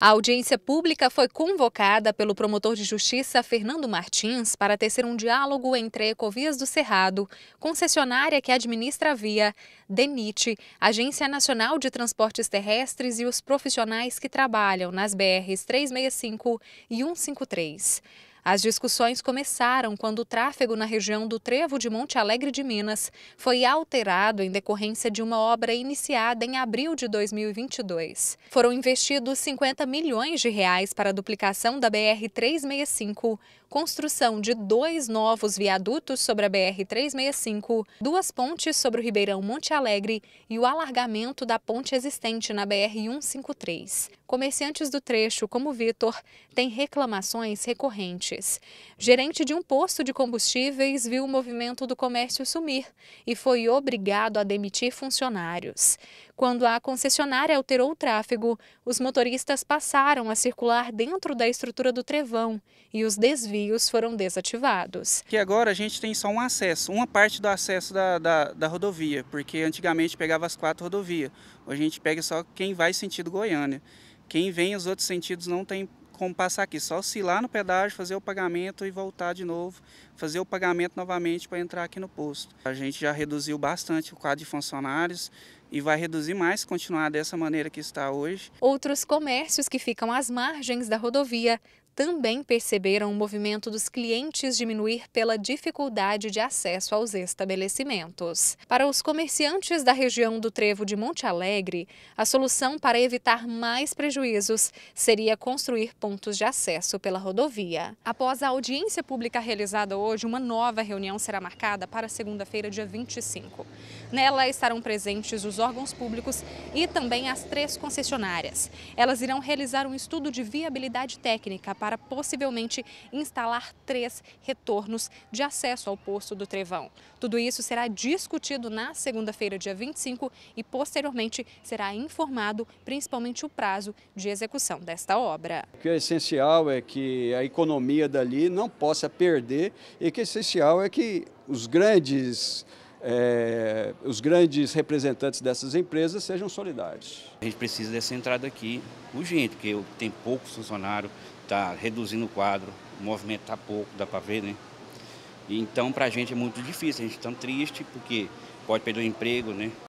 A audiência pública foi convocada pelo promotor de justiça Fernando Martins para tecer um diálogo entre a Ecovias do Cerrado, concessionária que administra a via, DENIT, Agência Nacional de Transportes Terrestres e os profissionais que trabalham nas BRs 365 e 153. As discussões começaram quando o tráfego na região do Trevo de Monte Alegre de Minas foi alterado em decorrência de uma obra iniciada em abril de 2022. Foram investidos 50 milhões de reais para a duplicação da BR 365, construção de dois novos viadutos sobre a BR-365, duas pontes sobre o Ribeirão Monte Alegre e o alargamento da ponte existente na BR-153. Comerciantes do trecho, como Vitor, têm reclamações recorrentes. Gerente de um posto de combustíveis viu o movimento do comércio sumir e foi obrigado a demitir funcionários. Quando a concessionária alterou o tráfego, os motoristas passaram a circular dentro da estrutura do trevão e os desvios desvios foram desativados. E agora a gente tem só um acesso, uma parte do acesso da, da, da rodovia, porque antigamente pegava as quatro rodovias. Hoje a gente pega só quem vai sentido Goiânia. Quem vem os outros sentidos não tem como passar aqui, só se ir lá no pedágio, fazer o pagamento e voltar de novo, fazer o pagamento novamente para entrar aqui no posto. A gente já reduziu bastante o quadro de funcionários e vai reduzir mais continuar dessa maneira que está hoje. Outros comércios que ficam às margens da rodovia também perceberam o movimento dos clientes diminuir pela dificuldade de acesso aos estabelecimentos. Para os comerciantes da região do Trevo de Monte Alegre, a solução para evitar mais prejuízos seria construir pontos de acesso pela rodovia. Após a audiência pública realizada hoje, uma nova reunião será marcada para segunda-feira, dia 25. Nela estarão presentes os órgãos públicos e também as três concessionárias. Elas irão realizar um estudo de viabilidade técnica para para possivelmente instalar três retornos de acesso ao posto do Trevão. Tudo isso será discutido na segunda-feira, dia 25, e posteriormente será informado principalmente o prazo de execução desta obra. O que é essencial é que a economia dali não possa perder e que é essencial é que os grandes é, os grandes representantes dessas empresas sejam solidários. A gente precisa dessa entrada aqui urgente, porque tem poucos funcionários, está reduzindo o quadro, o movimento está pouco, dá para ver, né? Então, para a gente é muito difícil, a gente está triste porque pode perder o emprego, né?